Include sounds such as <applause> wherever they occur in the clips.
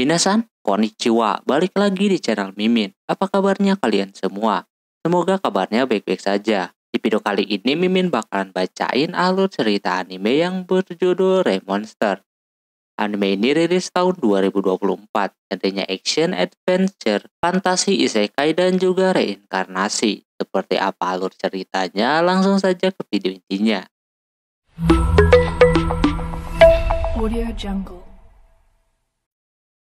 Minasan, konnichiwa, balik lagi di channel Mimin. Apa kabarnya kalian semua? Semoga kabarnya baik-baik saja. Di video kali ini Mimin bakalan bacain alur cerita anime yang berjudul Monster. Anime ini rilis tahun 2024, tentunya action, adventure, fantasi, isekai, dan juga reinkarnasi. Seperti apa alur ceritanya, langsung saja ke video intinya. Audio Jungle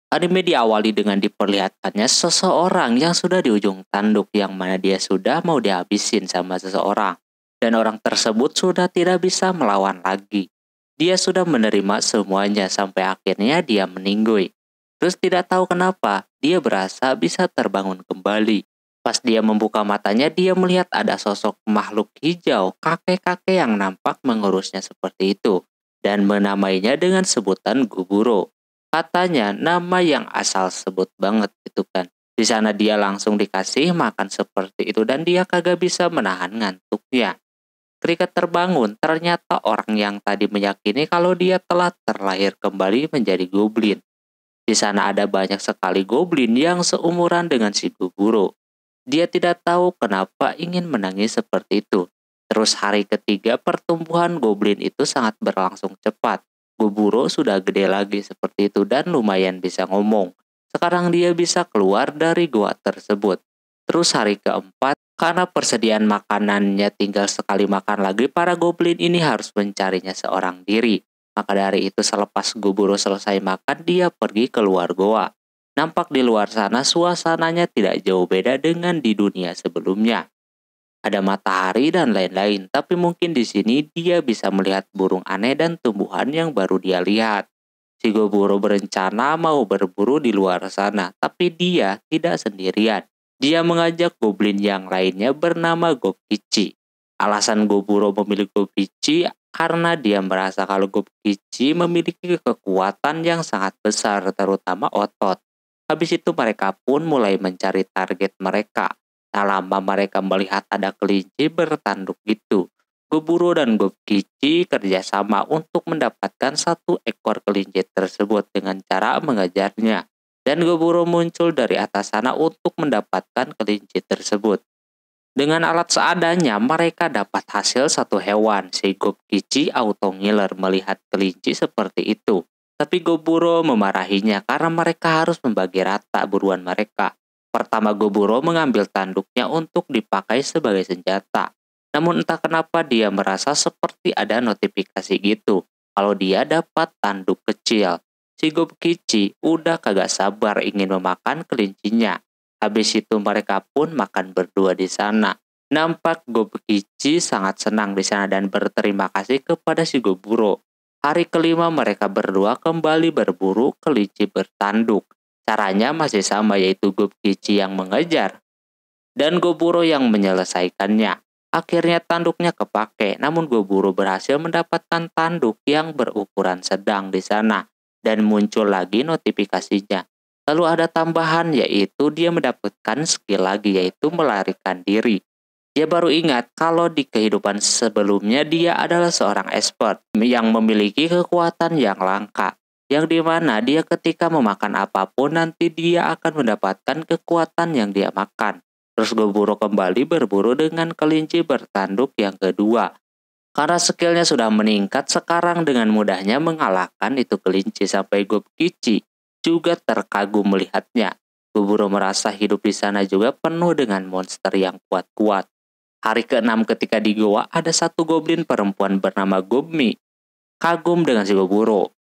Anime diawali dengan diperlihatkannya seseorang yang sudah di ujung tanduk yang mana dia sudah mau dihabisin sama seseorang. Dan orang tersebut sudah tidak bisa melawan lagi. Dia sudah menerima semuanya sampai akhirnya dia meninggoy. Terus tidak tahu kenapa, dia berasa bisa terbangun kembali. Pas dia membuka matanya, dia melihat ada sosok makhluk hijau kakek-kakek yang nampak mengurusnya seperti itu. Dan menamainya dengan sebutan Guburo. Katanya nama yang asal sebut banget itu kan. Di sana dia langsung dikasih makan seperti itu dan dia kagak bisa menahan ngantuknya. ketika terbangun, ternyata orang yang tadi meyakini kalau dia telah terlahir kembali menjadi goblin. Di sana ada banyak sekali goblin yang seumuran dengan si guru. Dia tidak tahu kenapa ingin menangis seperti itu. Terus hari ketiga pertumbuhan goblin itu sangat berlangsung cepat. Buburo sudah gede lagi seperti itu dan lumayan bisa ngomong. Sekarang dia bisa keluar dari gua tersebut. Terus hari keempat, karena persediaan makanannya tinggal sekali makan lagi, para goblin ini harus mencarinya seorang diri. Maka dari itu selepas Guburo selesai makan, dia pergi keluar goa. Nampak di luar sana suasananya tidak jauh beda dengan di dunia sebelumnya ada matahari dan lain-lain, tapi mungkin di sini dia bisa melihat burung aneh dan tumbuhan yang baru dia lihat. Si Goburo berencana mau berburu di luar sana, tapi dia tidak sendirian. Dia mengajak goblin yang lainnya bernama Gokichi. Alasan Goburo memilih Gokichi karena dia merasa kalau Gokichi memiliki kekuatan yang sangat besar, terutama otot. Habis itu mereka pun mulai mencari target mereka. Tak lama mereka melihat ada kelinci bertanduk itu. Guburu dan Gokichi kerjasama untuk mendapatkan satu ekor kelinci tersebut dengan cara mengejarnya. Dan Guburu muncul dari atas sana untuk mendapatkan kelinci tersebut. Dengan alat seadanya, mereka dapat hasil satu hewan. Si Gokichi auto ngiler melihat kelinci seperti itu. Tapi Goburo memarahinya karena mereka harus membagi rata buruan mereka. Pertama Goburo mengambil tanduknya untuk dipakai sebagai senjata. Namun entah kenapa dia merasa seperti ada notifikasi gitu kalau dia dapat tanduk kecil. Si Gobkichi udah kagak sabar ingin memakan kelincinya. Habis itu mereka pun makan berdua di sana. Nampak Gobkichi sangat senang di sana dan berterima kasih kepada si Goburo. Hari kelima mereka berdua kembali berburu kelinci bertanduk. Caranya masih sama yaitu Gobkici yang mengejar dan Goburo yang menyelesaikannya. Akhirnya tanduknya kepake, namun Goburo berhasil mendapatkan tanduk yang berukuran sedang di sana dan muncul lagi notifikasinya. Lalu ada tambahan yaitu dia mendapatkan skill lagi yaitu melarikan diri. Dia baru ingat kalau di kehidupan sebelumnya dia adalah seorang expert yang memiliki kekuatan yang langka yang dimana dia ketika memakan apapun nanti dia akan mendapatkan kekuatan yang dia makan. Terus berburu kembali berburu dengan kelinci bertanduk yang kedua. Karena skillnya sudah meningkat sekarang dengan mudahnya mengalahkan itu kelinci sampai Gob Kici juga terkagum melihatnya. Berburu merasa hidup di sana juga penuh dengan monster yang kuat-kuat. Hari keenam ketika di goa ada satu goblin perempuan bernama Gobmi. Kagum dengan si Goburo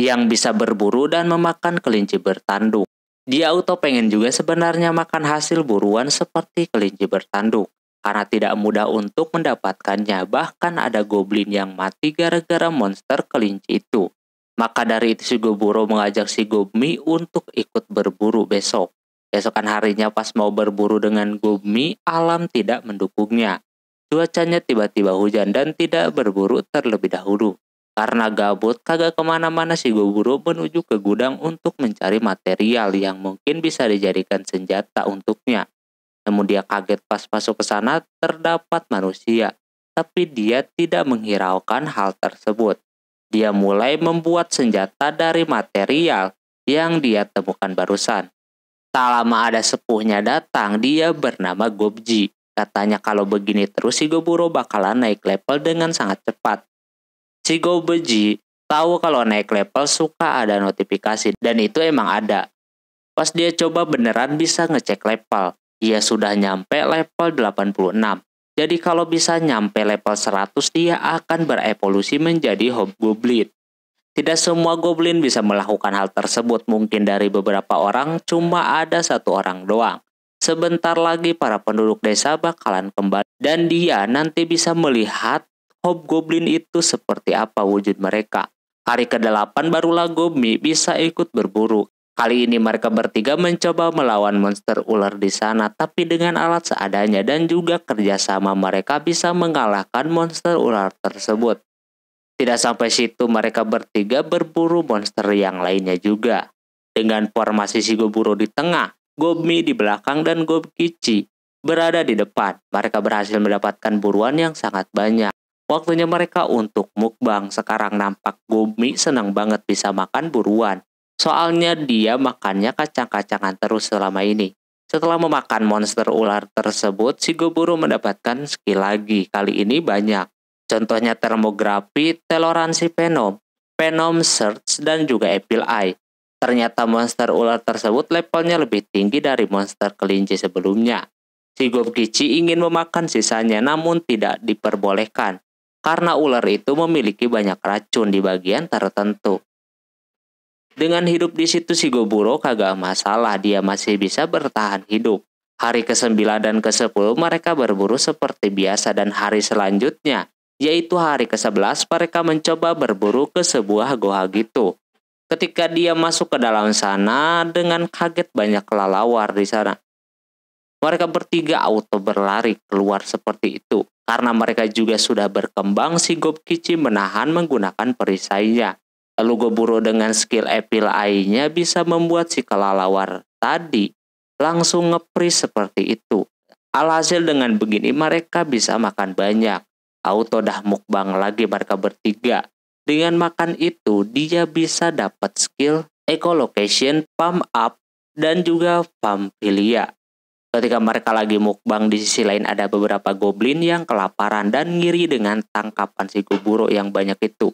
yang bisa berburu dan memakan kelinci bertanduk. Dia auto pengen juga sebenarnya makan hasil buruan seperti kelinci bertanduk, karena tidak mudah untuk mendapatkannya, bahkan ada goblin yang mati gara-gara monster kelinci itu. Maka dari itu si Goburo mengajak si Gobmi untuk ikut berburu besok. Besokan harinya pas mau berburu dengan Gobmi, alam tidak mendukungnya. Cuacanya tiba-tiba hujan dan tidak berburu terlebih dahulu. Karena gabut kagak kemana-mana si Goguro menuju ke gudang untuk mencari material yang mungkin bisa dijadikan senjata untuknya. Namun dia kaget pas masuk ke sana terdapat manusia, tapi dia tidak menghiraukan hal tersebut. Dia mulai membuat senjata dari material yang dia temukan barusan. Tak lama ada sepuhnya datang, dia bernama Gobji. Katanya kalau begini terus si Goburo bakalan naik level dengan sangat cepat si Gobeji tahu kalau naik level suka ada notifikasi dan itu emang ada. Pas dia coba beneran bisa ngecek level, dia sudah nyampe level 86. Jadi kalau bisa nyampe level 100 dia akan berevolusi menjadi hobgoblin. Tidak semua goblin bisa melakukan hal tersebut, mungkin dari beberapa orang cuma ada satu orang doang. Sebentar lagi para penduduk desa bakalan kembali dan dia nanti bisa melihat hobgoblin itu seperti apa wujud mereka. Hari ke-8 barulah Gobmi bisa ikut berburu. Kali ini mereka bertiga mencoba melawan monster ular di sana, tapi dengan alat seadanya dan juga kerjasama mereka bisa mengalahkan monster ular tersebut. Tidak sampai situ mereka bertiga berburu monster yang lainnya juga. Dengan formasi si Shigoburo di tengah, Gobmi di belakang dan Gobkichi berada di depan. Mereka berhasil mendapatkan buruan yang sangat banyak. Waktunya mereka untuk mukbang. Sekarang nampak Gumi senang banget bisa makan buruan. Soalnya dia makannya kacang-kacangan terus selama ini. Setelah memakan monster ular tersebut, si Goburu mendapatkan skill lagi. Kali ini banyak. Contohnya termografi, toleransi Venom, Venom Search, dan juga Epil Eye. Ternyata monster ular tersebut levelnya lebih tinggi dari monster kelinci sebelumnya. Si Gobkichi ingin memakan sisanya namun tidak diperbolehkan karena ular itu memiliki banyak racun di bagian tertentu. Dengan hidup di situ si Goburo kagak masalah, dia masih bisa bertahan hidup. Hari ke-9 dan ke-10 mereka berburu seperti biasa dan hari selanjutnya, yaitu hari ke-11 mereka mencoba berburu ke sebuah goa gitu. Ketika dia masuk ke dalam sana, dengan kaget banyak kelelawar di sana. Mereka bertiga auto berlari keluar seperti itu karena mereka juga sudah berkembang si Gobkichi menahan menggunakan perisainya. Lalu Goburo dengan skill epil ai bisa membuat si kelalawar tadi langsung ngepris seperti itu. Alhasil dengan begini mereka bisa makan banyak. Auto dah mukbang lagi mereka bertiga. Dengan makan itu dia bisa dapat skill echolocation, pump up, dan juga pampilia. Ketika mereka lagi mukbang, di sisi lain ada beberapa goblin yang kelaparan dan ngiri dengan tangkapan si Goburo yang banyak itu.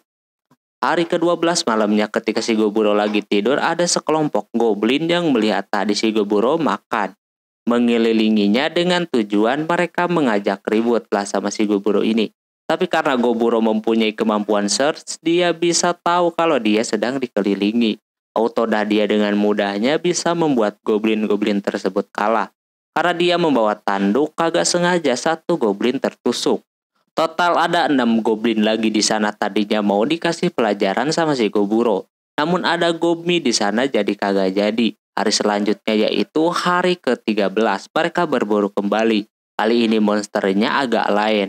Hari ke-12 malamnya ketika si Goburo lagi tidur, ada sekelompok goblin yang melihat tadi si Goburo makan. Mengelilinginya dengan tujuan mereka mengajak ributlah sama si Goburo ini. Tapi karena Goburo mempunyai kemampuan search, dia bisa tahu kalau dia sedang dikelilingi. Autodah dia dengan mudahnya bisa membuat goblin-goblin tersebut kalah. Karena dia membawa tanduk, kagak sengaja satu goblin tertusuk. Total ada enam goblin lagi di sana tadinya mau dikasih pelajaran sama si Goburo. Namun ada gobi di sana jadi kagak jadi. Hari selanjutnya yaitu hari ke-13 mereka berburu kembali. Kali ini monsternya agak lain.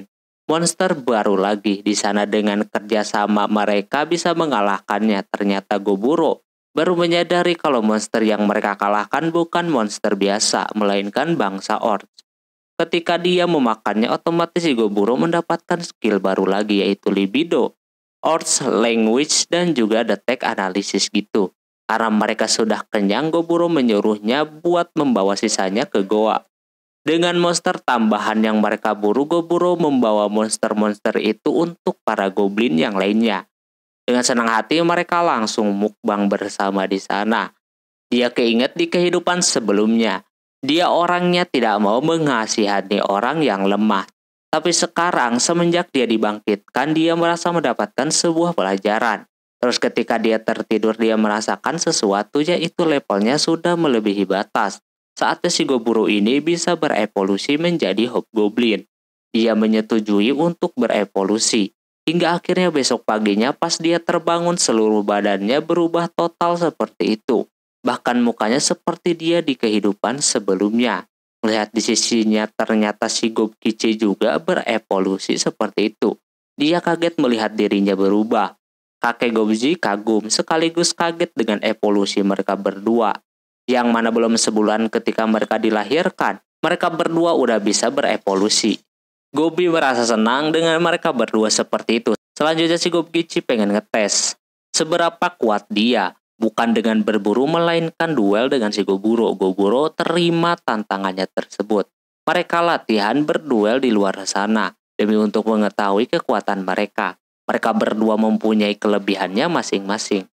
Monster baru lagi di sana dengan kerjasama mereka bisa mengalahkannya ternyata Goburo baru menyadari kalau monster yang mereka kalahkan bukan monster biasa, melainkan bangsa Orc. Ketika dia memakannya, otomatis Igoburo mendapatkan skill baru lagi yaitu libido, Orcs language, dan juga detek analysis gitu. Karena mereka sudah kenyang, Goburo menyuruhnya buat membawa sisanya ke goa. Dengan monster tambahan yang mereka buru, Goburo membawa monster-monster itu untuk para goblin yang lainnya. Dengan senang hati mereka langsung mukbang bersama di sana. Dia keinget di kehidupan sebelumnya. Dia orangnya tidak mau mengasihani orang yang lemah. Tapi sekarang semenjak dia dibangkitkan, dia merasa mendapatkan sebuah pelajaran. Terus ketika dia tertidur, dia merasakan sesuatu yaitu levelnya sudah melebihi batas. Saatnya si Goburu ini bisa berevolusi menjadi Hobgoblin. Dia menyetujui untuk berevolusi. Hingga akhirnya besok paginya pas dia terbangun seluruh badannya berubah total seperti itu. Bahkan mukanya seperti dia di kehidupan sebelumnya. Melihat di sisinya ternyata si Gob Kice juga berevolusi seperti itu. Dia kaget melihat dirinya berubah. Kakek Gobji kagum sekaligus kaget dengan evolusi mereka berdua. Yang mana belum sebulan ketika mereka dilahirkan, mereka berdua udah bisa berevolusi. Gobi merasa senang dengan mereka berdua seperti itu. Selanjutnya si Gobi pengen ngetes seberapa kuat dia, bukan dengan berburu melainkan duel dengan si Goburo. Goburo terima tantangannya tersebut. Mereka latihan berduel di luar sana demi untuk mengetahui kekuatan mereka. Mereka berdua mempunyai kelebihannya masing-masing.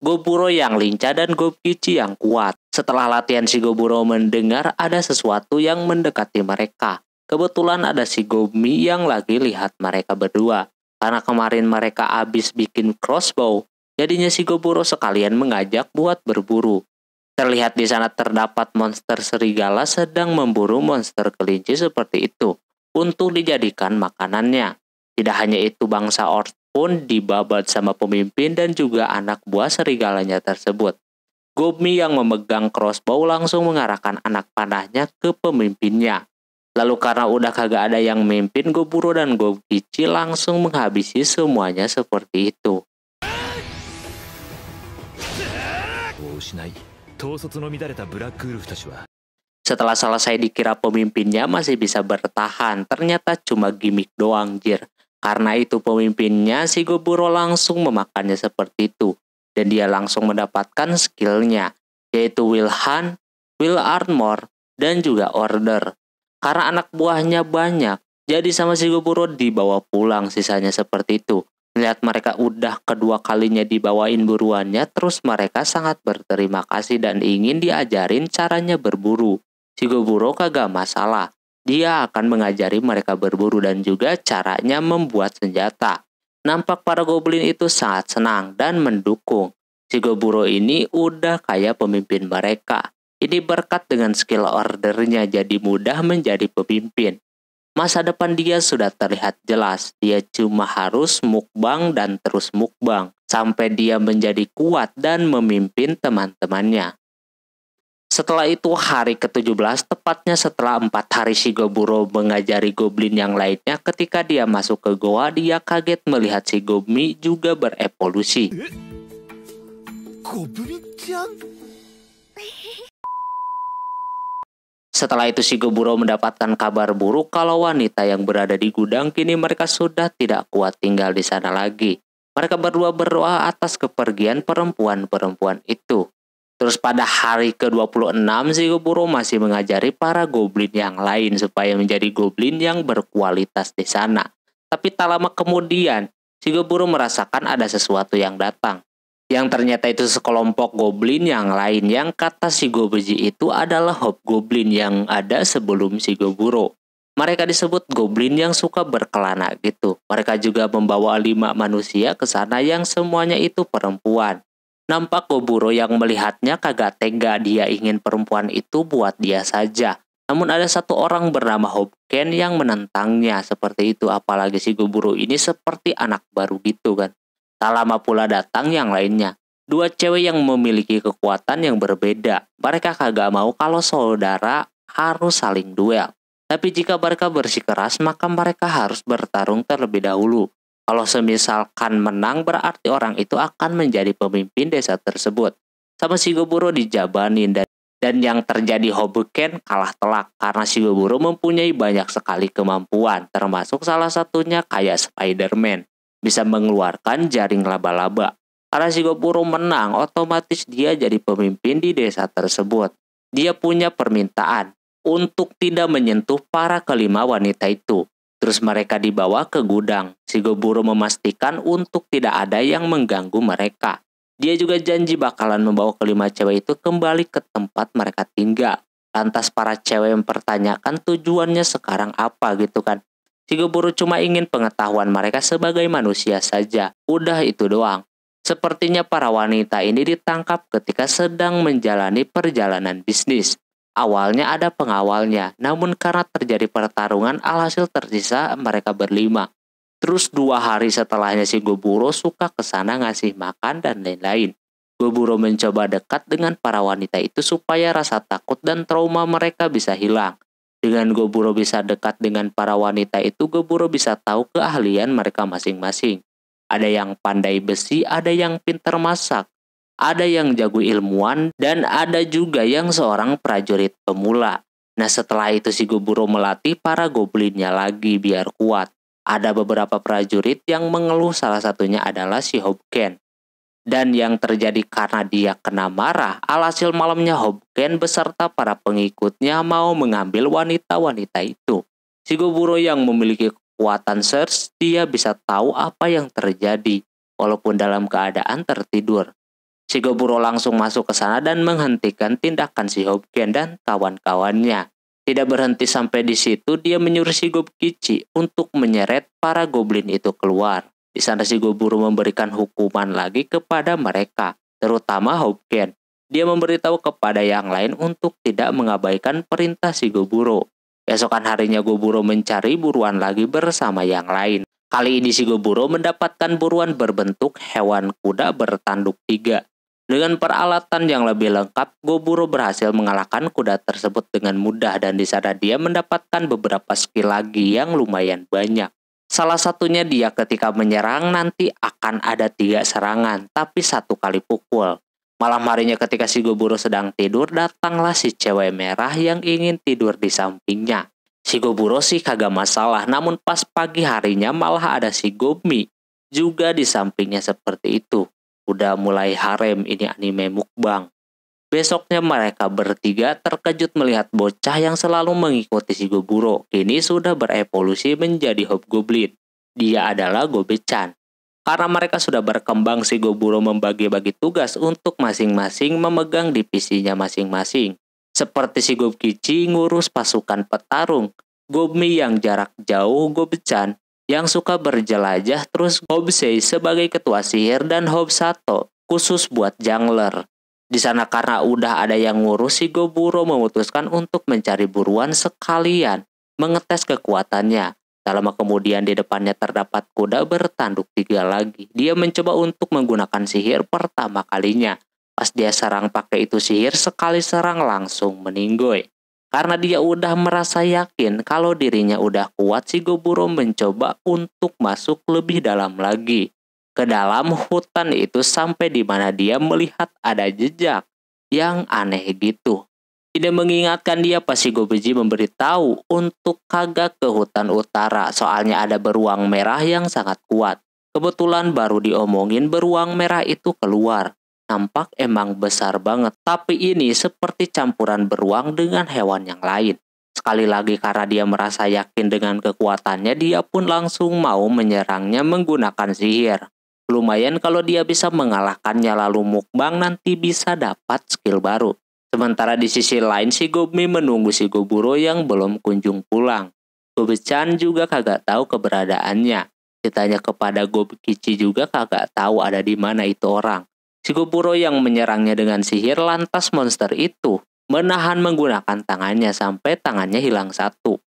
Goburo yang lincah dan Gokichi yang kuat. Setelah latihan si Goburo mendengar ada sesuatu yang mendekati mereka. Kebetulan ada si Gomi yang lagi lihat mereka berdua. Karena kemarin mereka habis bikin crossbow, jadinya si Goburo sekalian mengajak buat berburu. Terlihat di sana terdapat monster serigala sedang memburu monster kelinci seperti itu untuk dijadikan makanannya. Tidak hanya itu bangsa Ort pun dibabat sama pemimpin dan juga anak buah serigalanya tersebut. Gomi yang memegang crossbow langsung mengarahkan anak panahnya ke pemimpinnya. Lalu karena udah kagak ada yang mimpin, buru dan gue Gokichi langsung menghabisi semuanya seperti itu. Setelah selesai dikira pemimpinnya masih bisa bertahan, ternyata cuma gimmick doang jir. Karena itu pemimpinnya, si Goburo langsung memakannya seperti itu. Dan dia langsung mendapatkan skillnya, yaitu Will Hunt, Will Armor, dan juga Order. Karena anak buahnya banyak, jadi sama si Gopuro dibawa pulang sisanya seperti itu. Melihat mereka udah kedua kalinya dibawain buruannya, terus mereka sangat berterima kasih dan ingin diajarin caranya berburu. Si Gopuro kagak masalah, dia akan mengajari mereka berburu dan juga caranya membuat senjata. Nampak para goblin itu sangat senang dan mendukung. Si Goburo ini udah kayak pemimpin mereka. Ini berkat dengan skill ordernya jadi mudah menjadi pemimpin. Masa depan dia sudah terlihat jelas, dia cuma harus mukbang dan terus mukbang, sampai dia menjadi kuat dan memimpin teman-temannya. Setelah itu hari ke-17 tepatnya setelah empat hari Shigoburo mengajari goblin yang lainnya ketika dia masuk ke goa dia kaget melihat Shigomi juga berevolusi. Eh? <laughs> Setelah itu Shigoburo mendapatkan kabar buruk kalau wanita yang berada di gudang kini mereka sudah tidak kuat tinggal di sana lagi. Mereka berdua berdoa atas kepergian perempuan-perempuan itu. Terus pada hari ke-26 Shigoburo masih mengajari para goblin yang lain supaya menjadi goblin yang berkualitas di sana. Tapi tak lama kemudian Shigoburo merasakan ada sesuatu yang datang yang ternyata itu sekelompok goblin yang lain yang kata si Gobuji itu adalah goblin yang ada sebelum si Goburo. Mereka disebut goblin yang suka berkelana gitu. Mereka juga membawa lima manusia ke sana yang semuanya itu perempuan. Nampak Goburo yang melihatnya kagak tega dia ingin perempuan itu buat dia saja. Namun ada satu orang bernama Hopken yang menentangnya seperti itu. Apalagi si Goburo ini seperti anak baru gitu kan. Tak lama pula datang yang lainnya. Dua cewek yang memiliki kekuatan yang berbeda. Mereka kagak mau kalau saudara harus saling duel. Tapi jika mereka bersikeras, maka mereka harus bertarung terlebih dahulu. Kalau semisalkan menang, berarti orang itu akan menjadi pemimpin desa tersebut. Sama si Goburo dijabanin dan dan yang terjadi Hobuken kalah telak karena si Shigoburo mempunyai banyak sekali kemampuan, termasuk salah satunya kayak Spider-Man bisa mengeluarkan jaring laba-laba. Arashigopuro menang, otomatis dia jadi pemimpin di desa tersebut. Dia punya permintaan untuk tidak menyentuh para kelima wanita itu. Terus mereka dibawa ke gudang. Sigoburo memastikan untuk tidak ada yang mengganggu mereka. Dia juga janji bakalan membawa kelima cewek itu kembali ke tempat mereka tinggal. Lantas para cewek mempertanyakan tujuannya sekarang apa gitu kan guru cuma ingin pengetahuan mereka sebagai manusia saja. Udah itu doang. Sepertinya para wanita ini ditangkap ketika sedang menjalani perjalanan bisnis. Awalnya ada pengawalnya, namun karena terjadi pertarungan alhasil tersisa mereka berlima. Terus dua hari setelahnya si Goburo suka kesana ngasih makan dan lain-lain. Goburo mencoba dekat dengan para wanita itu supaya rasa takut dan trauma mereka bisa hilang. Dengan Goburo bisa dekat dengan para wanita itu, Goburo bisa tahu keahlian mereka masing-masing. Ada yang pandai besi, ada yang pintar masak, ada yang jago ilmuwan, dan ada juga yang seorang prajurit pemula. Nah setelah itu si Goburo melatih para goblinnya lagi biar kuat. Ada beberapa prajurit yang mengeluh salah satunya adalah si Hobken dan yang terjadi karena dia kena marah, alhasil malamnya Hobgen beserta para pengikutnya mau mengambil wanita-wanita itu. Shigoburo yang memiliki kekuatan search, dia bisa tahu apa yang terjadi, walaupun dalam keadaan tertidur. Shigoburo langsung masuk ke sana dan menghentikan tindakan si Hobgen dan kawan-kawannya. Tidak berhenti sampai di situ, dia menyuruh si Gobkichi untuk menyeret para goblin itu keluar. Di sana si Goburo memberikan hukuman lagi kepada mereka, terutama Hopken. Dia memberitahu kepada yang lain untuk tidak mengabaikan perintah si Goburo. Besokan harinya Goburo mencari buruan lagi bersama yang lain. Kali ini si Goburo mendapatkan buruan berbentuk hewan kuda bertanduk tiga. Dengan peralatan yang lebih lengkap, Goburo berhasil mengalahkan kuda tersebut dengan mudah dan di sana dia mendapatkan beberapa skill lagi yang lumayan banyak. Salah satunya dia ketika menyerang nanti akan ada tiga serangan, tapi satu kali pukul. Malam harinya ketika si Goburo sedang tidur, datanglah si cewek merah yang ingin tidur di sampingnya. Si Goburo sih kagak masalah, namun pas pagi harinya malah ada si Gomi juga di sampingnya seperti itu. Udah mulai harem ini anime mukbang. Besoknya mereka bertiga terkejut melihat bocah yang selalu mengikuti si Goburo. Kini sudah berevolusi menjadi Hobgoblin. Dia adalah Gobechan. Karena mereka sudah berkembang, si Goburo membagi-bagi tugas untuk masing-masing memegang divisinya masing-masing. Seperti si Gobkichi ngurus pasukan petarung, Gobmi yang jarak jauh Gobechan yang suka berjelajah terus Hobsei sebagai ketua sihir dan Hobsato khusus buat jungler. Di sana karena udah ada yang ngurus si Goburo memutuskan untuk mencari buruan sekalian, mengetes kekuatannya. Tak lama kemudian di depannya terdapat kuda bertanduk tiga lagi. Dia mencoba untuk menggunakan sihir pertama kalinya. Pas dia serang pakai itu sihir, sekali serang langsung meninggoy. Karena dia udah merasa yakin kalau dirinya udah kuat, si Goburo mencoba untuk masuk lebih dalam lagi ke dalam hutan itu sampai di mana dia melihat ada jejak yang aneh gitu. Tidak mengingatkan dia pas si Gobeji memberitahu untuk kagak ke hutan utara soalnya ada beruang merah yang sangat kuat. Kebetulan baru diomongin beruang merah itu keluar. Nampak emang besar banget, tapi ini seperti campuran beruang dengan hewan yang lain. Sekali lagi karena dia merasa yakin dengan kekuatannya, dia pun langsung mau menyerangnya menggunakan sihir. Lumayan kalau dia bisa mengalahkannya lalu mukbang nanti bisa dapat skill baru. Sementara di sisi lain si Gobi menunggu si Goburo yang belum kunjung pulang. Gobechan juga kagak tahu keberadaannya. Ditanya kepada Gobekichi juga kagak tahu ada di mana itu orang. Si Goburo yang menyerangnya dengan sihir lantas monster itu menahan menggunakan tangannya sampai tangannya hilang satu.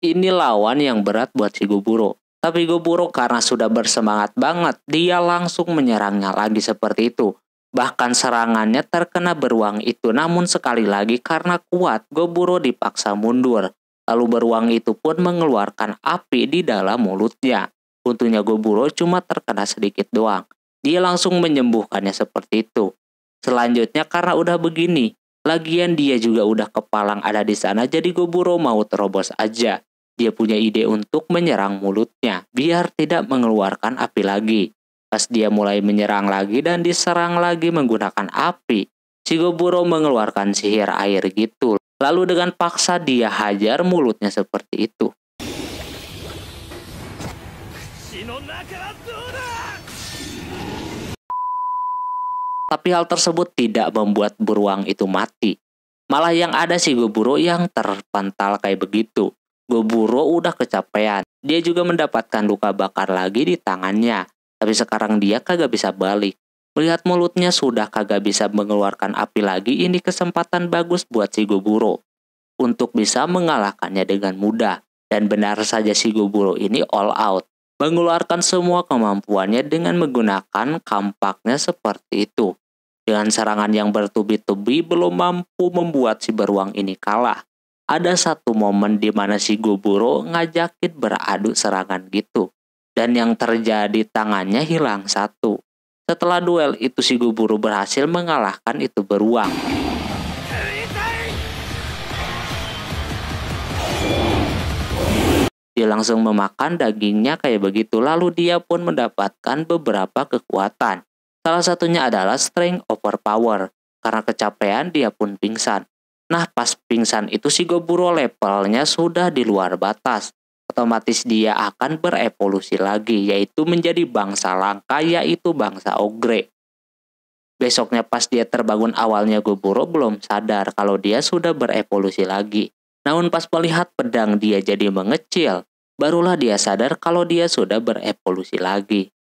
Ini lawan yang berat buat si Goburo. Tapi Goburo karena sudah bersemangat banget, dia langsung menyerangnya lagi seperti itu. Bahkan serangannya terkena beruang itu namun sekali lagi karena kuat Goburo dipaksa mundur. Lalu beruang itu pun mengeluarkan api di dalam mulutnya. Untungnya Goburo cuma terkena sedikit doang. Dia langsung menyembuhkannya seperti itu. Selanjutnya karena udah begini, lagian dia juga udah kepalang ada di sana jadi Goburo mau terobos aja. Dia punya ide untuk menyerang mulutnya, biar tidak mengeluarkan api lagi. Pas dia mulai menyerang lagi dan diserang lagi menggunakan api, Shigoburo mengeluarkan sihir air gitu. Lalu dengan paksa dia hajar mulutnya seperti itu. Tapi hal tersebut tidak membuat beruang itu mati. Malah yang ada si yang terpantal kayak begitu. Goburo udah kecapean. Dia juga mendapatkan luka bakar lagi di tangannya, tapi sekarang dia kagak bisa balik. Melihat mulutnya sudah kagak bisa mengeluarkan api lagi, ini kesempatan bagus buat si Goburo untuk bisa mengalahkannya dengan mudah. Dan benar saja si Goburo ini all out, mengeluarkan semua kemampuannya dengan menggunakan kampaknya seperti itu. Dengan serangan yang bertubi-tubi belum mampu membuat si beruang ini kalah ada satu momen di mana si Goburo ngajakin beradu serangan gitu. Dan yang terjadi tangannya hilang satu. Setelah duel itu si Goburo berhasil mengalahkan itu beruang. Dia langsung memakan dagingnya kayak begitu lalu dia pun mendapatkan beberapa kekuatan. Salah satunya adalah strength over power. Karena kecapean dia pun pingsan. Nah pas pingsan itu si Goburo levelnya sudah di luar batas. Otomatis dia akan berevolusi lagi yaitu menjadi bangsa langka yaitu bangsa ogre. Besoknya pas dia terbangun awalnya Goburo belum sadar kalau dia sudah berevolusi lagi. Namun pas melihat pedang dia jadi mengecil, barulah dia sadar kalau dia sudah berevolusi lagi.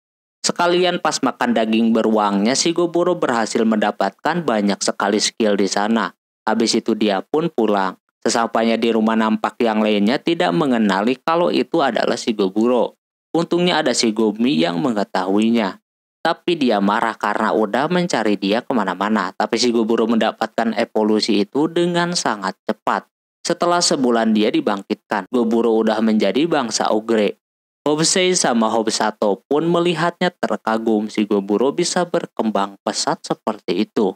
Sekalian pas makan daging beruangnya si Goburo berhasil mendapatkan banyak sekali skill di sana. Habis itu dia pun pulang. Sesampainya di rumah nampak yang lainnya tidak mengenali kalau itu adalah si Goburo. Untungnya ada si Gomi yang mengetahuinya. Tapi dia marah karena udah mencari dia kemana-mana. Tapi si Goburo mendapatkan evolusi itu dengan sangat cepat. Setelah sebulan dia dibangkitkan, Goburo udah menjadi bangsa Ogre. Hobsei sama Hobsato pun melihatnya terkagum si Goburo bisa berkembang pesat seperti itu.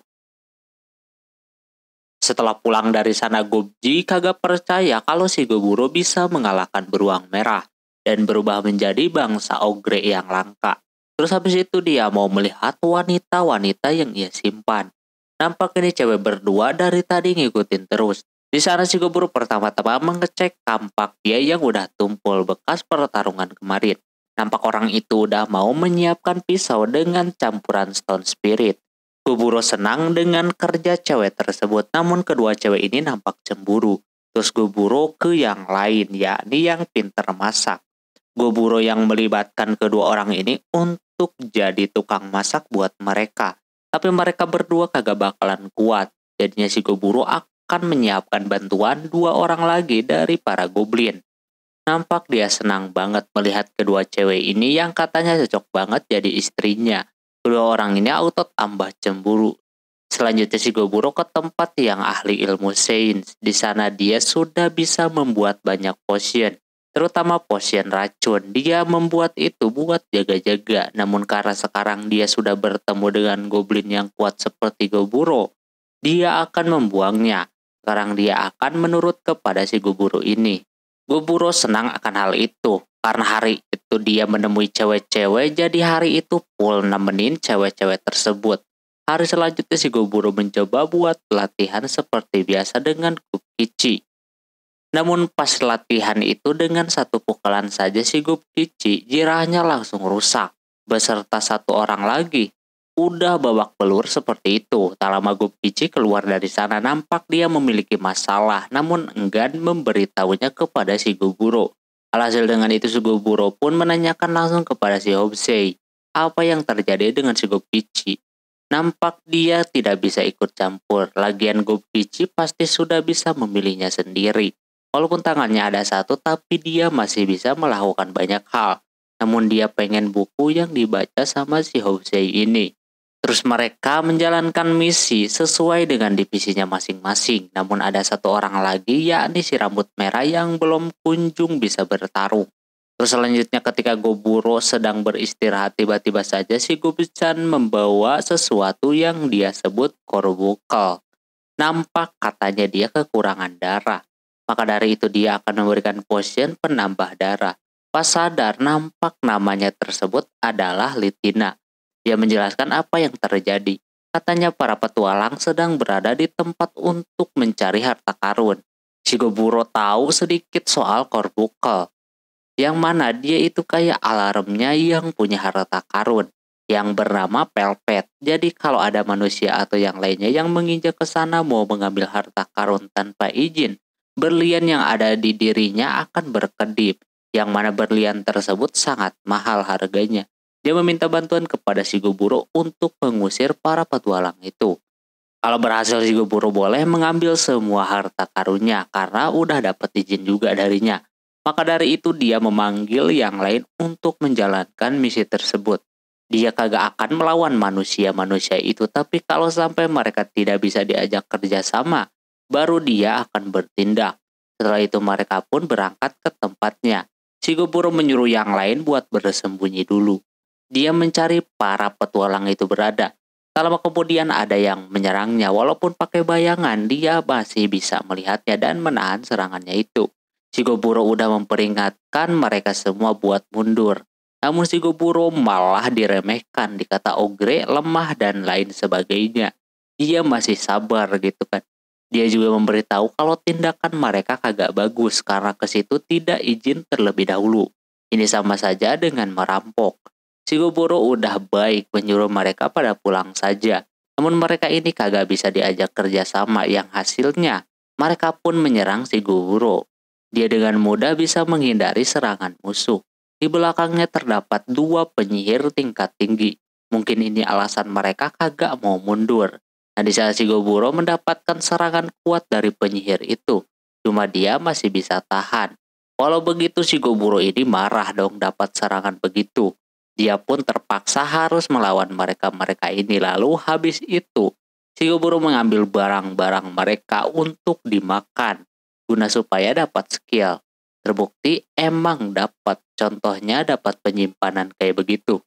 Setelah pulang dari sana Gobji kagak percaya kalau si Goburo bisa mengalahkan beruang merah dan berubah menjadi bangsa ogre yang langka. Terus habis itu dia mau melihat wanita-wanita yang ia simpan. Nampak ini cewek berdua dari tadi ngikutin terus. Di sana si Goburo pertama-tama mengecek kampak dia yang udah tumpul bekas pertarungan kemarin. Nampak orang itu udah mau menyiapkan pisau dengan campuran stone spirit. Guburo senang dengan kerja cewek tersebut, namun kedua cewek ini nampak cemburu. Terus Guburo ke yang lain, yakni yang pinter masak. Guburo yang melibatkan kedua orang ini untuk jadi tukang masak buat mereka. Tapi mereka berdua kagak bakalan kuat. Jadinya si Guburo akan menyiapkan bantuan dua orang lagi dari para goblin. Nampak dia senang banget melihat kedua cewek ini yang katanya cocok banget jadi istrinya. Kedua orang ini auto tambah cemburu. Selanjutnya si Goburo ke tempat yang ahli ilmu sains. Di sana dia sudah bisa membuat banyak potion, terutama potion racun. Dia membuat itu buat jaga-jaga. Namun karena sekarang dia sudah bertemu dengan goblin yang kuat seperti Goburo, dia akan membuangnya. Sekarang dia akan menurut kepada si Goburo ini. Goburo senang akan hal itu karena hari waktu dia menemui cewek-cewek, jadi hari itu Paul nemenin cewek-cewek tersebut. Hari selanjutnya si Goburo mencoba buat latihan seperti biasa dengan Kukichi. Namun pas latihan itu dengan satu pukulan saja si Kukichi, jirahnya langsung rusak. Beserta satu orang lagi, udah babak belur seperti itu. Tak lama Gupkici keluar dari sana nampak dia memiliki masalah namun enggan memberitahunya kepada si Guguro. Alhasil dengan itu Sugoburo pun menanyakan langsung kepada si Hobsei apa yang terjadi dengan si Gopichi. Nampak dia tidak bisa ikut campur, lagian Gopichi pasti sudah bisa memilihnya sendiri. Walaupun tangannya ada satu tapi dia masih bisa melakukan banyak hal. Namun dia pengen buku yang dibaca sama si Hobsei ini. Terus mereka menjalankan misi sesuai dengan divisinya masing-masing. Namun ada satu orang lagi yakni si rambut merah yang belum kunjung bisa bertarung. Terus selanjutnya ketika Goburo sedang beristirahat tiba-tiba saja si Gobuchan membawa sesuatu yang dia sebut korbukel. Nampak katanya dia kekurangan darah. Maka dari itu dia akan memberikan potion penambah darah. Pas sadar nampak namanya tersebut adalah Litina. Dia menjelaskan apa yang terjadi. Katanya para petualang sedang berada di tempat untuk mencari harta karun. Shigoburo tahu sedikit soal korbukel. Yang mana dia itu kayak alarmnya yang punya harta karun yang bernama Pelpet. Jadi kalau ada manusia atau yang lainnya yang menginjak ke sana mau mengambil harta karun tanpa izin, berlian yang ada di dirinya akan berkedip, yang mana berlian tersebut sangat mahal harganya. Dia meminta bantuan kepada Shigoburo untuk mengusir para petualang itu. Kalau berhasil Shigoburo boleh mengambil semua harta karunnya karena udah dapat izin juga darinya. Maka dari itu dia memanggil yang lain untuk menjalankan misi tersebut. Dia kagak akan melawan manusia-manusia itu tapi kalau sampai mereka tidak bisa diajak kerjasama, baru dia akan bertindak. Setelah itu mereka pun berangkat ke tempatnya. Shigoburo menyuruh yang lain buat bersembunyi dulu. Dia mencari para petualang itu berada. Tak lama kemudian ada yang menyerangnya, walaupun pakai bayangan, dia masih bisa melihatnya dan menahan serangannya itu. Shigoburo udah memperingatkan mereka semua buat mundur. Namun Shigoburo malah diremehkan, dikata ogre, lemah, dan lain sebagainya. Dia masih sabar gitu kan. Dia juga memberitahu kalau tindakan mereka kagak bagus karena ke situ tidak izin terlebih dahulu. Ini sama saja dengan merampok. Siguburu udah baik menyuruh mereka pada pulang saja. Namun mereka ini kagak bisa diajak kerjasama yang hasilnya mereka pun menyerang Siguburu. Dia dengan mudah bisa menghindari serangan musuh. Di belakangnya terdapat dua penyihir tingkat tinggi. Mungkin ini alasan mereka kagak mau mundur. Nah di saat Sigoburo mendapatkan serangan kuat dari penyihir itu, cuma dia masih bisa tahan. Walau begitu Sigoburo ini marah dong dapat serangan begitu. Dia pun terpaksa harus melawan mereka-mereka ini. Lalu habis itu, Shioburo mengambil barang-barang mereka untuk dimakan guna supaya dapat skill. Terbukti emang dapat, contohnya dapat penyimpanan kayak begitu.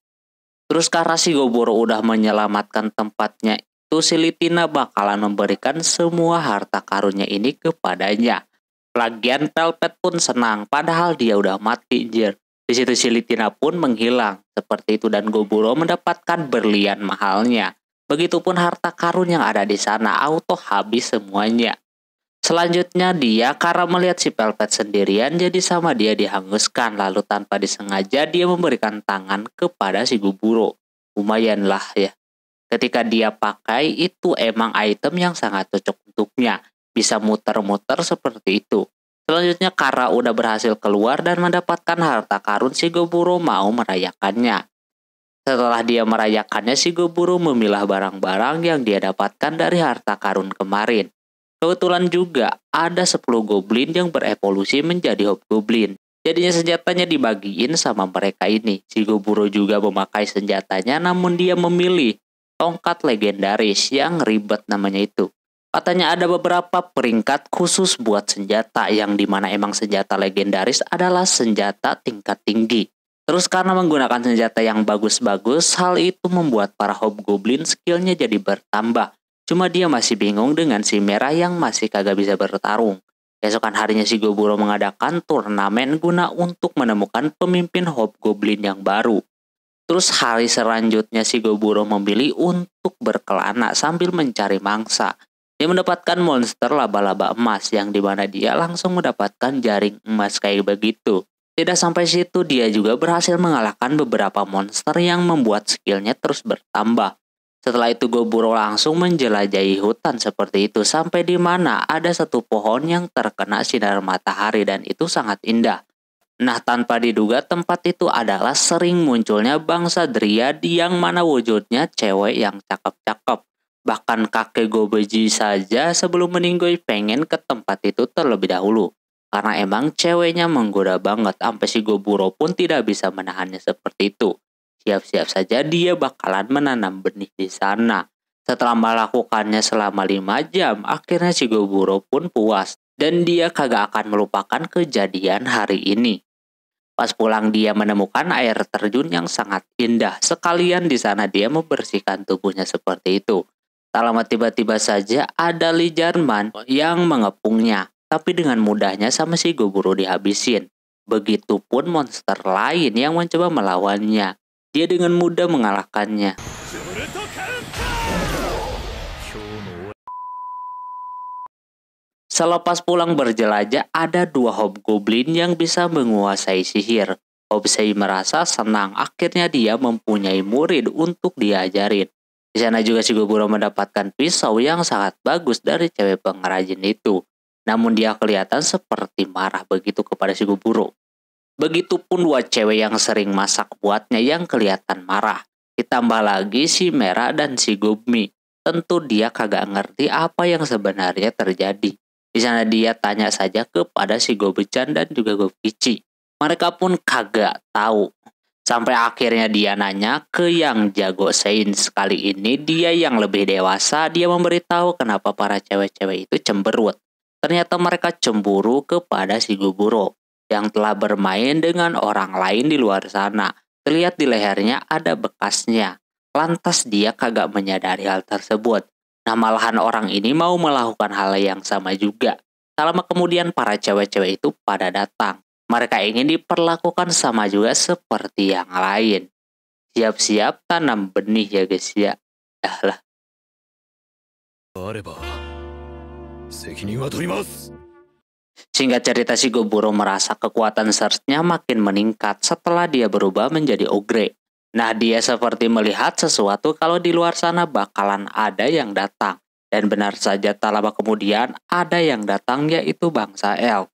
Terus karena Goboro udah menyelamatkan tempatnya itu Silitina bakalan memberikan semua harta karunnya ini kepadanya. Lagian Pelpet pun senang padahal dia udah mati jir. Di situ Silitina pun menghilang seperti itu dan Goburo mendapatkan berlian mahalnya. Begitupun harta karun yang ada di sana auto habis semuanya. Selanjutnya dia karena melihat si Pelpet sendirian jadi sama dia dihanguskan lalu tanpa disengaja dia memberikan tangan kepada si Guburo. Lumayanlah ya. Ketika dia pakai itu emang item yang sangat cocok untuknya. Bisa muter-muter seperti itu. Selanjutnya Kara udah berhasil keluar dan mendapatkan harta karun si Goburo mau merayakannya. Setelah dia merayakannya, si Goburo memilah barang-barang yang dia dapatkan dari harta karun kemarin. Kebetulan juga ada 10 goblin yang berevolusi menjadi hobgoblin. Jadinya senjatanya dibagiin sama mereka ini. Si Goburo juga memakai senjatanya namun dia memilih tongkat legendaris yang ribet namanya itu. Katanya ada beberapa peringkat khusus buat senjata yang dimana emang senjata legendaris adalah senjata tingkat tinggi. Terus karena menggunakan senjata yang bagus-bagus, hal itu membuat para hobgoblin skillnya jadi bertambah. Cuma dia masih bingung dengan si merah yang masih kagak bisa bertarung. Keesokan harinya si Goburo mengadakan turnamen guna untuk menemukan pemimpin hobgoblin yang baru. Terus hari selanjutnya si Goburo memilih untuk berkelana sambil mencari mangsa. Dia mendapatkan monster laba-laba emas yang dimana dia langsung mendapatkan jaring emas kayak begitu. Tidak sampai situ, dia juga berhasil mengalahkan beberapa monster yang membuat skillnya terus bertambah. Setelah itu Goburo langsung menjelajahi hutan seperti itu sampai di mana ada satu pohon yang terkena sinar matahari dan itu sangat indah. Nah tanpa diduga tempat itu adalah sering munculnya bangsa dryad yang mana wujudnya cewek yang cakep-cakep. Bahkan kakek Gobeji saja sebelum meninggoy pengen ke tempat itu terlebih dahulu. Karena emang ceweknya menggoda banget, sampai si Goburo pun tidak bisa menahannya seperti itu. Siap-siap saja dia bakalan menanam benih di sana. Setelah melakukannya selama lima jam, akhirnya si Goburo pun puas. Dan dia kagak akan melupakan kejadian hari ini. Pas pulang dia menemukan air terjun yang sangat indah. Sekalian di sana dia membersihkan tubuhnya seperti itu. Tak lama tiba-tiba saja ada Li Jarman yang mengepungnya, tapi dengan mudahnya sama si Gogoro dihabisin. Begitupun monster lain yang mencoba melawannya. Dia dengan mudah mengalahkannya. Selepas pulang berjelajah, ada dua hobgoblin yang bisa menguasai sihir. Hobsei merasa senang akhirnya dia mempunyai murid untuk diajarin. Di sana juga Shigoburo mendapatkan pisau yang sangat bagus dari cewek pengrajin itu. Namun dia kelihatan seperti marah begitu kepada Shigoburo. Begitupun dua cewek yang sering masak buatnya yang kelihatan marah. Ditambah lagi si Merah dan si Gumi. Tentu dia kagak ngerti apa yang sebenarnya terjadi. Di sana dia tanya saja kepada si Gobechan dan juga Gokichi. Mereka pun kagak tahu Sampai akhirnya dia nanya ke yang jago Sains Sekali ini, dia yang lebih dewasa, dia memberitahu kenapa para cewek-cewek itu cemberut. Ternyata mereka cemburu kepada si Guburo yang telah bermain dengan orang lain di luar sana. Terlihat di lehernya ada bekasnya. Lantas dia kagak menyadari hal tersebut. Nah malahan orang ini mau melakukan hal yang sama juga. Tak lama kemudian para cewek-cewek itu pada datang. Mereka ingin diperlakukan sama juga seperti yang lain. Siap-siap tanam benih ya guys ya. Dahlah. Singkat cerita si Goburo merasa kekuatan search-nya makin meningkat setelah dia berubah menjadi ogre. Nah dia seperti melihat sesuatu kalau di luar sana bakalan ada yang datang. Dan benar saja tak lama kemudian ada yang datang yaitu bangsa elf.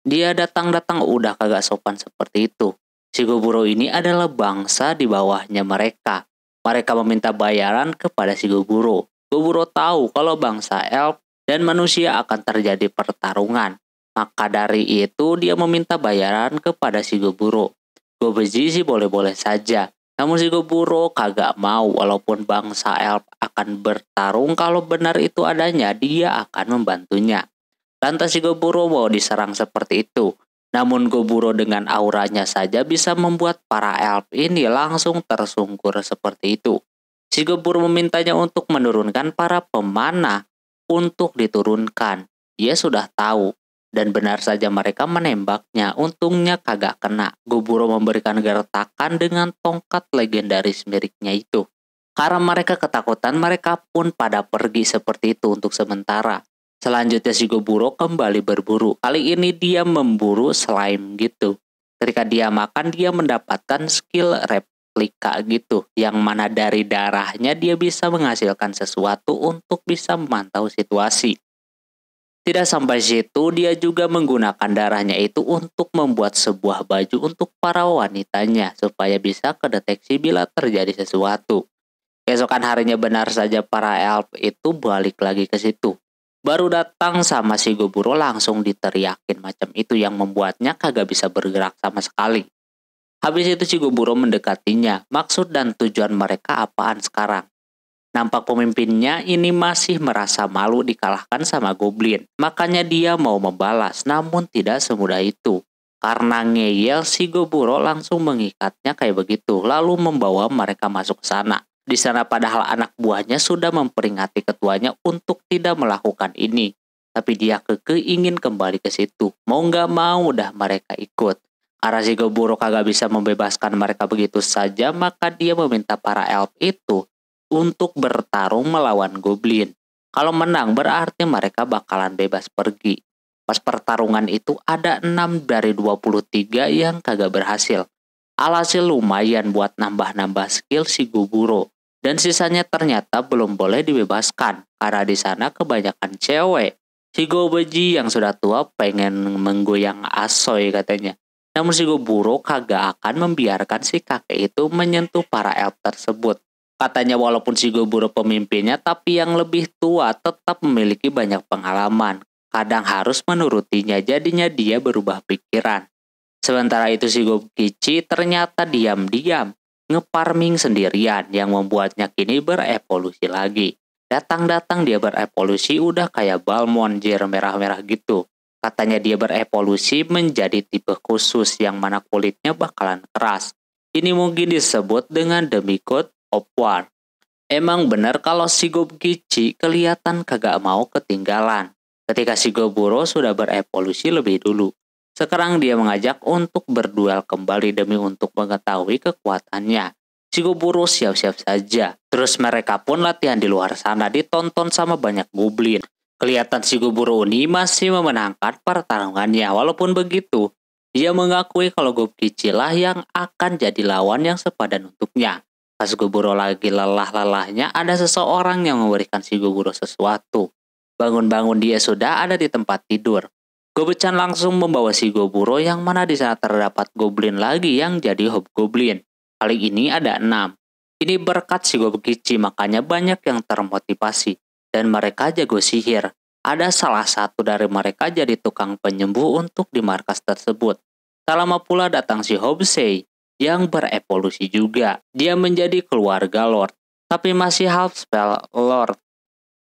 Dia datang-datang udah kagak sopan seperti itu. Shigoburo ini adalah bangsa di bawahnya mereka. Mereka meminta bayaran kepada Shigoburo. Shigoburo tahu kalau bangsa elf dan manusia akan terjadi pertarungan. Maka dari itu dia meminta bayaran kepada Shigoburo. Gobeji sih boleh-boleh saja. Namun Shigoburo kagak mau walaupun bangsa elf akan bertarung kalau benar itu adanya dia akan membantunya. Lantas Go Burowo diserang seperti itu. Namun Goburo dengan auranya saja bisa membuat para elf ini langsung tersungkur seperti itu. Si Gobur memintanya untuk menurunkan para pemanah untuk diturunkan. Ia sudah tahu dan benar saja mereka menembaknya. Untungnya kagak kena. Goburo memberikan gertakan dengan tongkat legendaris miliknya itu. Karena mereka ketakutan, mereka pun pada pergi seperti itu untuk sementara. Selanjutnya si Goburo kembali berburu. Kali ini dia memburu slime gitu. Ketika dia makan dia mendapatkan skill replika gitu. Yang mana dari darahnya dia bisa menghasilkan sesuatu untuk bisa memantau situasi. Tidak sampai situ, dia juga menggunakan darahnya itu untuk membuat sebuah baju untuk para wanitanya supaya bisa kedeteksi bila terjadi sesuatu. Keesokan harinya benar saja para elf itu balik lagi ke situ. Baru datang sama si Goburo langsung diteriakin macam itu yang membuatnya kagak bisa bergerak sama sekali. Habis itu si Goburo mendekatinya, maksud dan tujuan mereka apaan sekarang? Nampak pemimpinnya ini masih merasa malu dikalahkan sama Goblin, makanya dia mau membalas namun tidak semudah itu. Karena ngeyel si Goburo langsung mengikatnya kayak begitu lalu membawa mereka masuk ke sana. Di sana padahal anak buahnya sudah memperingati ketuanya untuk tidak melakukan ini. Tapi dia keke ingin kembali ke situ. Mau nggak mau dah mereka ikut. Karena Goburo kagak bisa membebaskan mereka begitu saja, maka dia meminta para elf itu untuk bertarung melawan goblin. Kalau menang berarti mereka bakalan bebas pergi. Pas pertarungan itu ada 6 dari 23 yang kagak berhasil. Alhasil lumayan buat nambah-nambah skill si Goburo. Dan sisanya ternyata belum boleh dibebaskan karena di sana kebanyakan cewek. Si Gobeji yang sudah tua pengen menggoyang Asoy katanya. Namun si Goburo kagak akan membiarkan si kakek itu menyentuh para elf tersebut. Katanya walaupun si Goburo pemimpinnya tapi yang lebih tua tetap memiliki banyak pengalaman. Kadang harus menurutinya jadinya dia berubah pikiran. Sementara itu si Gobkichi ternyata diam-diam ngeparming sendirian yang membuatnya kini berevolusi lagi. Datang-datang dia berevolusi udah kayak balmon jir merah-merah gitu. Katanya dia berevolusi menjadi tipe khusus yang mana kulitnya bakalan keras. Ini mungkin disebut dengan demigod of war. Emang bener kalau si Gobgichi kelihatan kagak mau ketinggalan. Ketika si Goburo sudah berevolusi lebih dulu. Sekarang dia mengajak untuk berduel kembali demi untuk mengetahui kekuatannya. Si siap-siap saja. Terus mereka pun latihan di luar sana ditonton sama banyak goblin. Kelihatan si ini masih memenangkan pertarungannya. Walaupun begitu, dia mengakui kalau Gobkichi lah yang akan jadi lawan yang sepadan untuknya. Pas Goburo lagi lelah-lelahnya, ada seseorang yang memberikan si sesuatu. Bangun-bangun dia sudah ada di tempat tidur. Gobecan langsung membawa si Goburo yang mana di sana terdapat goblin lagi yang jadi hobgoblin. Kali ini ada enam. Ini berkat si Gobekichi makanya banyak yang termotivasi. Dan mereka jago sihir. Ada salah satu dari mereka jadi tukang penyembuh untuk di markas tersebut. Tak lama pula datang si Hobsei yang berevolusi juga. Dia menjadi keluarga Lord, tapi masih half spell Lord.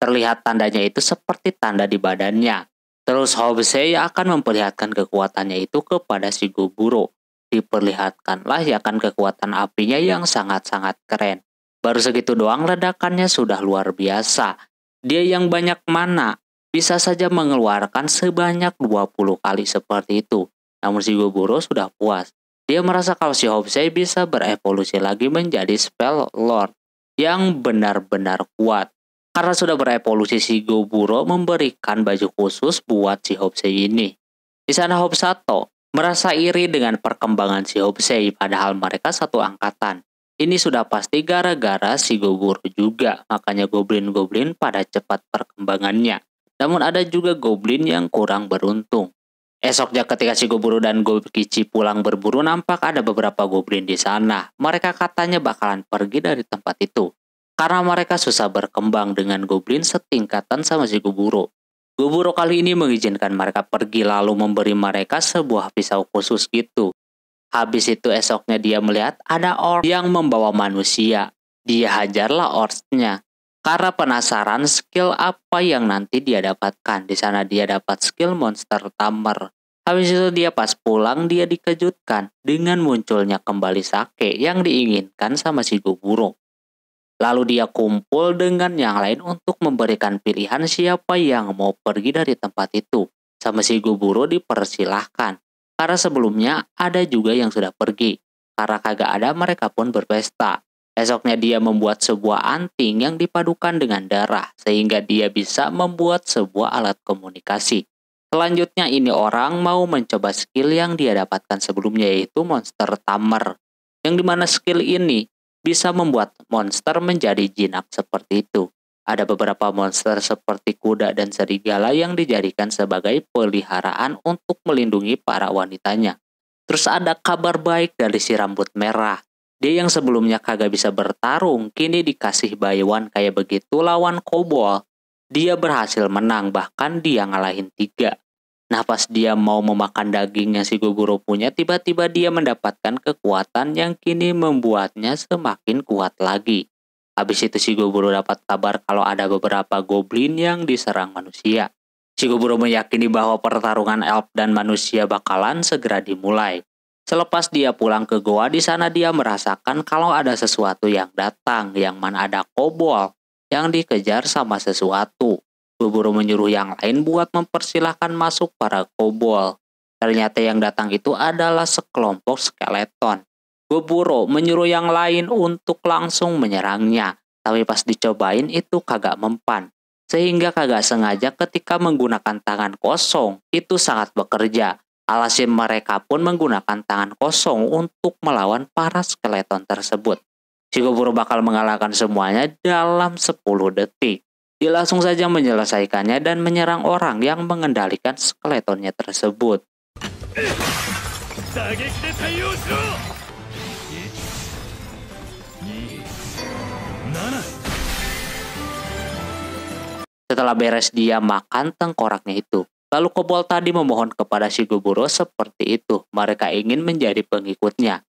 Terlihat tandanya itu seperti tanda di badannya. Terus Hobsei akan memperlihatkan kekuatannya itu kepada si Goguro. Diperlihatkanlah ya akan kekuatan apinya yang sangat-sangat keren. Baru segitu doang ledakannya sudah luar biasa. Dia yang banyak mana bisa saja mengeluarkan sebanyak 20 kali seperti itu. Namun si Goguro sudah puas. Dia merasa kalau si Hobsei bisa berevolusi lagi menjadi Spell Lord yang benar-benar kuat karena sudah berevolusi si Goburo memberikan baju khusus buat si Hobsei ini. Di sana Hobsato merasa iri dengan perkembangan si Hobsei padahal mereka satu angkatan. Ini sudah pasti gara-gara si Goburo juga, makanya goblin-goblin pada cepat perkembangannya. Namun ada juga goblin yang kurang beruntung. Esoknya ketika si Goburo dan Gokichi pulang berburu nampak ada beberapa goblin di sana. Mereka katanya bakalan pergi dari tempat itu karena mereka susah berkembang dengan goblin setingkatan sama si Goburo. Goburo kali ini mengizinkan mereka pergi lalu memberi mereka sebuah pisau khusus gitu. Habis itu esoknya dia melihat ada orc yang membawa manusia. Dia hajarlah orcnya. Karena penasaran skill apa yang nanti dia dapatkan. Di sana dia dapat skill monster tamer. Habis itu dia pas pulang dia dikejutkan dengan munculnya kembali sake yang diinginkan sama si Goburo. Lalu dia kumpul dengan yang lain untuk memberikan pilihan siapa yang mau pergi dari tempat itu. Sama si Guburo dipersilahkan. Karena sebelumnya ada juga yang sudah pergi. Karena kagak ada mereka pun berpesta. Esoknya dia membuat sebuah anting yang dipadukan dengan darah sehingga dia bisa membuat sebuah alat komunikasi. Selanjutnya ini orang mau mencoba skill yang dia dapatkan sebelumnya yaitu monster tamer. Yang dimana skill ini bisa membuat monster menjadi jinak seperti itu. Ada beberapa monster seperti kuda dan serigala yang dijadikan sebagai peliharaan untuk melindungi para wanitanya. Terus ada kabar baik dari si rambut merah. Dia yang sebelumnya kagak bisa bertarung, kini dikasih bayuan kayak begitu lawan kobol. Dia berhasil menang, bahkan dia ngalahin tiga. Nah pas dia mau memakan dagingnya si Gogoro punya, tiba-tiba dia mendapatkan kekuatan yang kini membuatnya semakin kuat lagi. Habis itu si Gogoro dapat kabar kalau ada beberapa goblin yang diserang manusia. Si Gogoro meyakini bahwa pertarungan elf dan manusia bakalan segera dimulai. Selepas dia pulang ke goa, di sana dia merasakan kalau ada sesuatu yang datang, yang mana ada kobol, yang dikejar sama sesuatu. Goboro menyuruh yang lain buat mempersilahkan masuk para kobol. Ternyata yang datang itu adalah sekelompok skeleton. Goburo menyuruh yang lain untuk langsung menyerangnya. Tapi pas dicobain itu kagak mempan. Sehingga kagak sengaja ketika menggunakan tangan kosong, itu sangat bekerja. Alasnya mereka pun menggunakan tangan kosong untuk melawan para skeleton tersebut. Goburo bakal mengalahkan semuanya dalam 10 detik. Dia langsung saja menyelesaikannya dan menyerang orang yang mengendalikan skeletonnya tersebut. Setelah beres dia makan tengkoraknya itu. Lalu Kobol tadi memohon kepada Shigoburo seperti itu. Mereka ingin menjadi pengikutnya.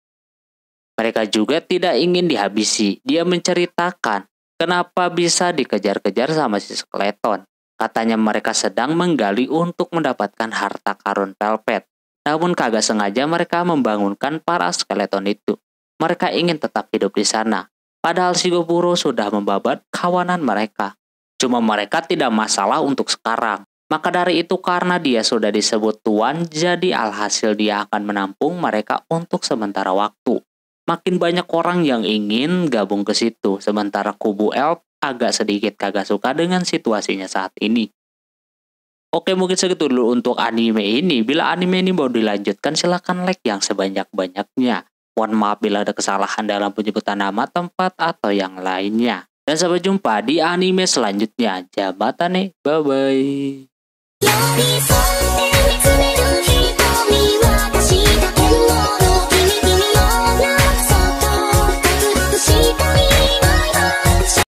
Mereka juga tidak ingin dihabisi. Dia menceritakan Kenapa bisa dikejar-kejar sama si skeleton? Katanya mereka sedang menggali untuk mendapatkan harta karun Pelpet. Namun kagak sengaja mereka membangunkan para skeleton itu. Mereka ingin tetap hidup di sana. Padahal si Goburo sudah membabat kawanan mereka. Cuma mereka tidak masalah untuk sekarang. Maka dari itu karena dia sudah disebut tuan, jadi alhasil dia akan menampung mereka untuk sementara waktu makin banyak orang yang ingin gabung ke situ, sementara kubu elf agak sedikit kagak suka dengan situasinya saat ini. Oke mungkin segitu dulu untuk anime ini. Bila anime ini mau dilanjutkan silahkan like yang sebanyak-banyaknya. Mohon maaf bila ada kesalahan dalam penyebutan nama, tempat, atau yang lainnya. Dan sampai jumpa di anime selanjutnya. Jabatan bye-bye.